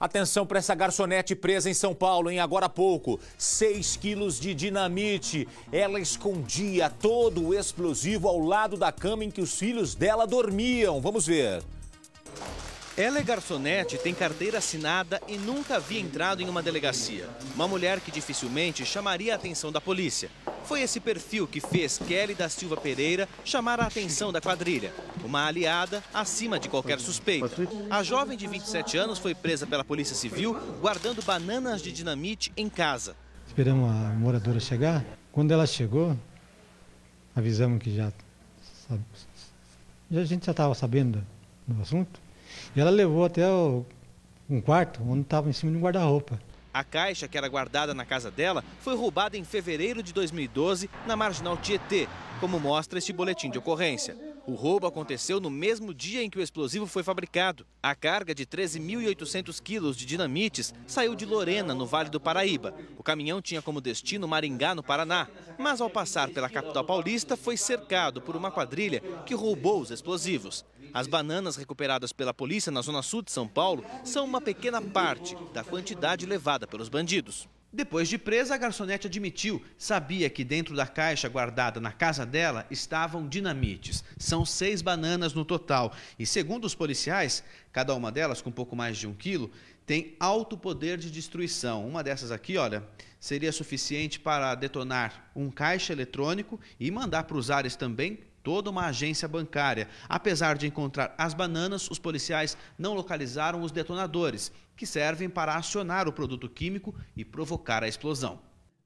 Atenção para essa garçonete presa em São Paulo, em agora há pouco. 6 quilos de dinamite. Ela escondia todo o explosivo ao lado da cama em que os filhos dela dormiam. Vamos ver. Ela é garçonete, tem carteira assinada e nunca havia entrado em uma delegacia. Uma mulher que dificilmente chamaria a atenção da polícia. Foi esse perfil que fez Kelly da Silva Pereira chamar a atenção da quadrilha. Uma aliada acima de qualquer suspeita. A jovem de 27 anos foi presa pela Polícia Civil guardando bananas de dinamite em casa. Esperamos a moradora chegar. Quando ela chegou, avisamos que já. já a gente já estava sabendo do assunto. E ela levou até o, um quarto onde estava em cima de um guarda-roupa. A caixa, que era guardada na casa dela, foi roubada em fevereiro de 2012 na marginal Tietê, como mostra este boletim de ocorrência. O roubo aconteceu no mesmo dia em que o explosivo foi fabricado. A carga de 13.800 quilos de dinamites saiu de Lorena, no Vale do Paraíba. O caminhão tinha como destino Maringá, no Paraná, mas ao passar pela capital paulista foi cercado por uma quadrilha que roubou os explosivos. As bananas recuperadas pela polícia na zona sul de São Paulo são uma pequena parte da quantidade levada pelos bandidos. Depois de presa, a garçonete admitiu, sabia que dentro da caixa guardada na casa dela estavam dinamites. São seis bananas no total. E segundo os policiais, cada uma delas, com pouco mais de um quilo, tem alto poder de destruição. Uma dessas aqui, olha, seria suficiente para detonar um caixa eletrônico e mandar para os ares também toda uma agência bancária. Apesar de encontrar as bananas, os policiais não localizaram os detonadores, que servem para acionar o produto químico e provocar a explosão.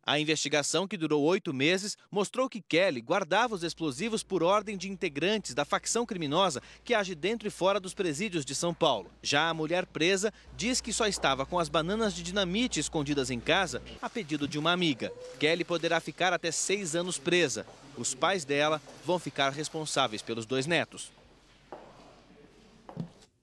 A investigação, que durou oito meses, mostrou que Kelly guardava os explosivos por ordem de integrantes da facção criminosa que age dentro e fora dos presídios de São Paulo. Já a mulher presa diz que só estava com as bananas de dinamite escondidas em casa a pedido de uma amiga. Kelly poderá ficar até seis anos presa. Os pais dela vão ficar responsáveis pelos dois netos.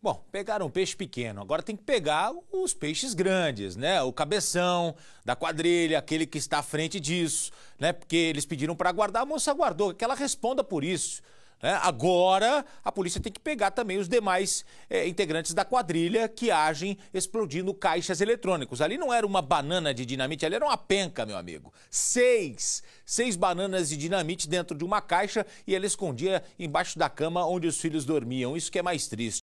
Bom, pegaram um peixe pequeno, agora tem que pegar os peixes grandes, né? O cabeção da quadrilha, aquele que está à frente disso, né? Porque eles pediram para guardar, a moça guardou, que ela responda por isso. Né? agora, a polícia tem que pegar também os demais é, integrantes da quadrilha que agem explodindo caixas eletrônicos. Ali não era uma banana de dinamite, ali era uma penca, meu amigo. Seis! Seis bananas de dinamite dentro de uma caixa e ela escondia embaixo da cama onde os filhos dormiam. Isso que é mais triste.